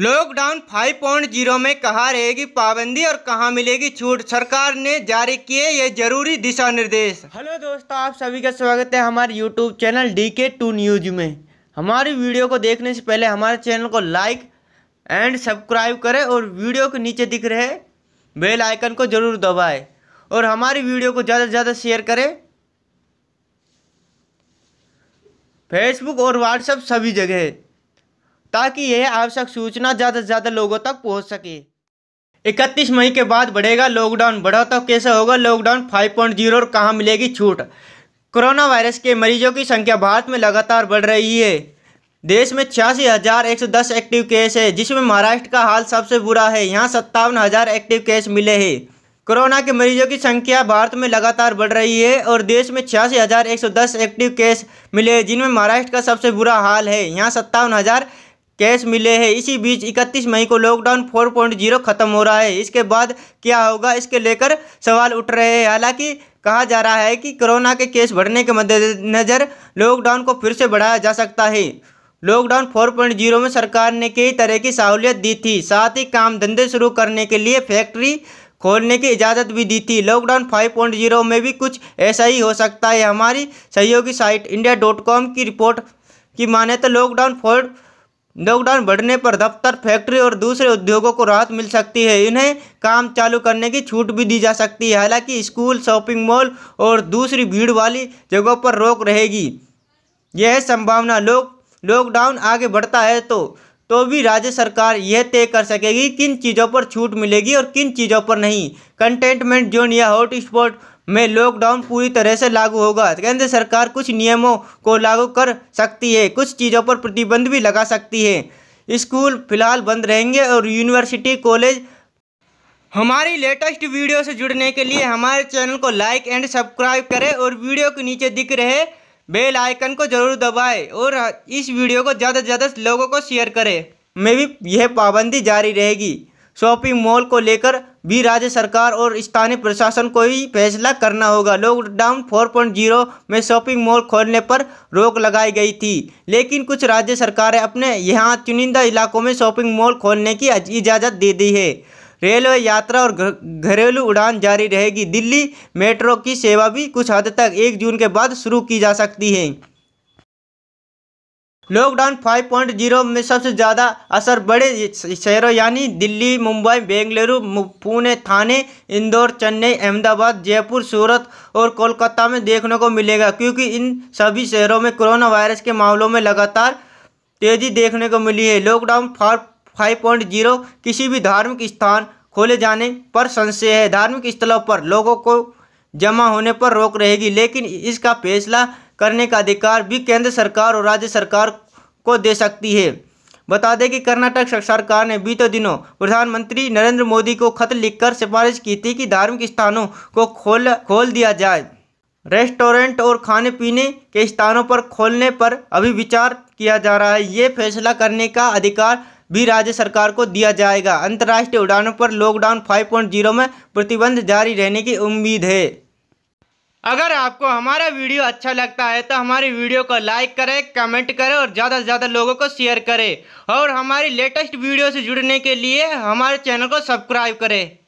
lockdown 5.0 में कहाँ रहेगी पाबंदी और कहाँ मिलेगी छूट सरकार ने जारी किए ये जरूरी दिशा निर्देश हेलो दोस्तों आप सभी का स्वागत है हमारे YouTube channel D K two news में हमारी वीडियो को देखने से पहले हमारे चैनल को लाइक एंड सब्सक्राइब करें और वीडियो के नीचे दिख रहे बेल आइकन को जरूर दबाए और हमारी वीडियो को ज़्यादा से ज़्यादा शेयर करें फेसबुक और व्हाट्सएप सभी जगह ताकि यह आवश्यक सूचना ज़्यादा से ज़्यादा लोगों तक पहुँच सके इकतीस मई के बाद बढ़ेगा लॉकडाउन बढ़ा तो कैसे होगा लॉकडाउन 5.0 और कहाँ मिलेगी छूट कोरोना वायरस के मरीजों की संख्या भारत में लगातार बढ़ रही है देश में छियासी हज़ार एक सौ दस एक्टिव केस है जिसमें महाराष्ट्र का हाल सबसे बुरा है यहाँ सत्तावन हज़ार एक्टिव केस मिले हैं कोरोना के मरीजों की संख्या भारत में लगातार बढ़ रही है और देश में छियासी हज़ार एक सौ दस एक्टिव केस मिले जिनमें महाराष्ट्र का सबसे बुरा हाल है यहाँ सत्तावन हज़ार कैश मिले हैं इसी बीच 31 मई को लॉकडाउन 4.0 खत्म हो रहा है इसके बाद क्या होगा इसके लेकर सवाल उठ रहे हैं हालांकि कहा जा रहा है कि कोरोना के केस बढ़ने के मद्देनज़र लॉकडाउन को फिर से बढ़ाया जा सकता है लॉकडाउन 4.0 में सरकार ने कई तरह की सहूलियत दी थी साथ ही काम धंधे शुरू करने के लिए फैक्ट्री खोलने की इजाज़त भी दी थी लॉकडाउन 5.0 में भी कुछ ऐसा ही हो सकता है हमारी सहयोगी साइट इंडिया डॉट कॉम की रिपोर्ट की माने तो लॉकडाउन फोर लॉकडाउन बढ़ने पर दफ्तर फैक्ट्री और दूसरे उद्योगों को राहत मिल सकती है इन्हें काम चालू करने की छूट भी दी जा सकती है हालांकि स्कूल शॉपिंग मॉल और दूसरी भीड़ वाली जगहों पर रोक रहेगी यह संभावना लोग लॉकडाउन आगे बढ़ता है तो तो भी राज्य सरकार यह तय कर सकेगी किन चीज़ों पर छूट मिलेगी और किन चीज़ों पर नहीं कंटेनमेंट जोन या हॉटस्पॉट में लॉकडाउन पूरी तरह से लागू होगा केंद्र सरकार कुछ नियमों को लागू कर सकती है कुछ चीज़ों पर प्रतिबंध भी लगा सकती है स्कूल फिलहाल बंद रहेंगे और यूनिवर्सिटी कॉलेज हमारी लेटेस्ट वीडियो से जुड़ने के लिए हमारे चैनल को लाइक एंड सब्सक्राइब करें और वीडियो के नीचे दिख रहे बेल आइकन को जरूर दबाएं और इस वीडियो को ज़्यादा से ज़्यादा लोगों को शेयर करें में भी यह पाबंदी जारी रहेगी शॉपिंग मॉल को लेकर भी राज्य सरकार और स्थानीय प्रशासन को ही फैसला करना होगा लॉकडाउन 4.0 में शॉपिंग मॉल खोलने पर रोक लगाई गई थी लेकिन कुछ राज्य सरकारें अपने यहाँ चुनिंदा इलाकों में शॉपिंग मॉल खोलने की इजाज़त दे दी है रेलवे यात्रा और घरेलू उड़ान जारी रहेगी दिल्ली मेट्रो की सेवा भी कुछ हद तक एक जून के बाद शुरू की जा सकती है लॉकडाउन 5.0 में सबसे ज़्यादा असर बड़े शहरों यानी दिल्ली मुंबई बेंगलुरु पुणे थाने इंदौर चेन्नई अहमदाबाद जयपुर सूरत और कोलकाता में देखने को मिलेगा क्योंकि इन सभी शहरों में कोरोना वायरस के मामलों में लगातार तेज़ी देखने को मिली है लॉकडाउन फाइव किसी भी धार्मिक स्थान खोले जाने पर संशय है धार्मिक स्थलों पर लोगों को जमा होने पर रोक रहेगी लेकिन इसका फैसला करने का अधिकार भी केंद्र सरकार और राज्य सरकार को दे सकती है बता दें कि कर्नाटक सरकार ने बीते दिनों प्रधानमंत्री नरेंद्र मोदी को खत लिखकर सिफारिश की थी कि धार्मिक स्थानों को खोल खोल दिया जाए रेस्टोरेंट और खाने पीने के स्थानों पर खोलने पर अभी विचार किया जा रहा है ये फैसला करने का अधिकार भी राज्य सरकार को दिया जाएगा अंतर्राष्ट्रीय उड़ानों पर लॉकडाउन 5.0 में प्रतिबंध जारी रहने की उम्मीद है अगर आपको हमारा वीडियो अच्छा लगता है तो हमारी वीडियो को लाइक करें कमेंट करें और ज़्यादा से ज़्यादा लोगों को शेयर करें और हमारी लेटेस्ट वीडियो से जुड़ने के लिए हमारे चैनल को सब्सक्राइब करें